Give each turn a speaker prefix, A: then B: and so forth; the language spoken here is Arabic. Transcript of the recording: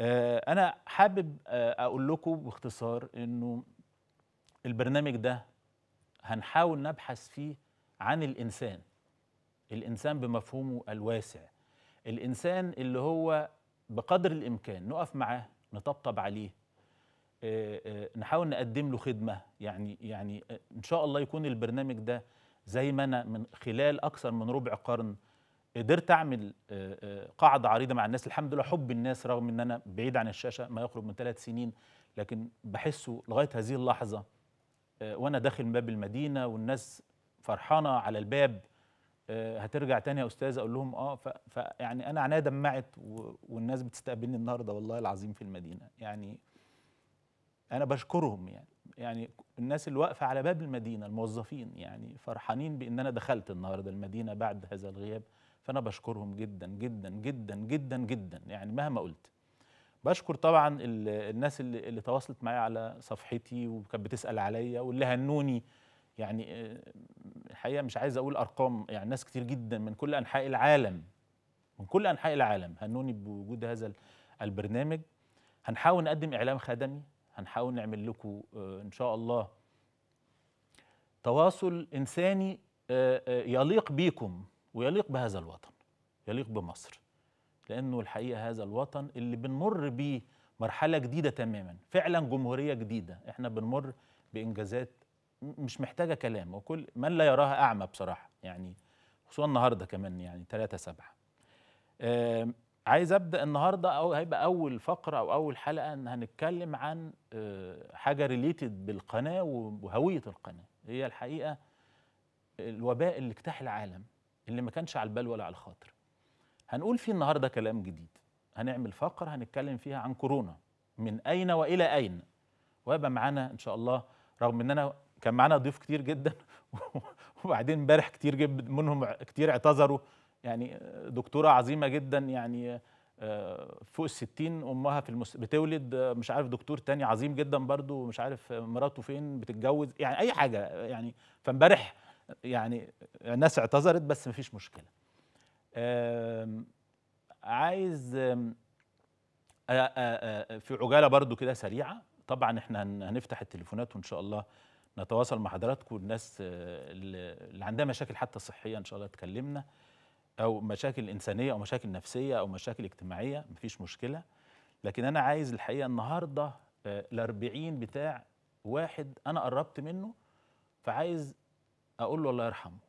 A: آه، انا حابب آه، اقول لكم باختصار انه البرنامج ده هنحاول نبحث فيه عن الانسان الانسان بمفهومه الواسع الانسان اللي هو بقدر الامكان نقف معاه نطبطب عليه آه، نحاول نقدم له خدمه يعني يعني ان شاء الله يكون البرنامج ده زي ما انا من خلال اكثر من ربع قرن قدرت اعمل آه، آه، قاعده عريضه مع الناس الحمد لله حب الناس رغم ان انا بعيد عن الشاشه ما يقرب من ثلاث سنين لكن بحسه لغايه هذه اللحظه آه، وانا داخل من باب المدينه والناس فرحانه على الباب هترجع تاني يا استاذ اقول لهم اه فيعني انا عينيا دمعت والناس بتستقبلني النهارده والله العظيم في المدينه يعني انا بشكرهم يعني يعني الناس اللي واقفه على باب المدينه الموظفين يعني فرحانين بان انا دخلت النهارده المدينه بعد هذا الغياب فانا بشكرهم جدا جدا جدا جدا جدا يعني مهما قلت بشكر طبعا الناس اللي, اللي تواصلت معايا على صفحتي وكانت بتسال عليا واللي هنوني يعني آه، الحقيقه مش عايز اقول ارقام يعني ناس كتير جدا من كل انحاء العالم من كل انحاء العالم هنوني بوجود هذا البرنامج هنحاول نقدم اعلام خدمي هنحاول نعمل لكم آه، ان شاء الله تواصل انساني آه، يليق بيكم ويليق بهذا الوطن يليق بمصر لأنه الحقيقة هذا الوطن اللي بنمر بيه مرحلة جديدة تماما فعلا جمهورية جديدة احنا بنمر بإنجازات مش محتاجة كلام وكل من لا يراها أعمى بصراحة يعني خصوصا النهاردة كمان يعني 3 سبعة عايز أبدأ النهاردة أو هيبقى أول فقرة أو أول حلقة إن هنتكلم عن آه، حاجة ريليتد بالقناة وهوية القناة هي الحقيقة الوباء اللي اجتاح العالم اللي ما كانش على البال ولا على الخاطر هنقول فيه النهارده كلام جديد هنعمل فقره هنتكلم فيها عن كورونا من اين والى اين ويبقى معانا ان شاء الله رغم ان انا كان معانا ضيوف كتير جدا وبعدين امبارح كتير جدا منهم كتير اعتذروا يعني دكتوره عظيمه جدا يعني آه، فوق الستين امها في المس... بتولد آه، مش عارف دكتور تاني عظيم جدا برضو مش عارف مراته فين بتتجوز يعني اي حاجه يعني فامبارح يعني الناس اعتذرت بس مفيش مشكله عايز في عجاله برضو كده سريعه طبعا احنا هنفتح التليفونات وان شاء الله نتواصل مع حضراتكم الناس اللي عندها مشاكل حتى صحيه ان شاء الله تكلمنا او مشاكل انسانيه او مشاكل نفسيه او مشاكل اجتماعيه مفيش مشكله لكن انا عايز الحقيقه النهارده الأربعين بتاع واحد انا قربت منه فعايز اقول له الله يرحمه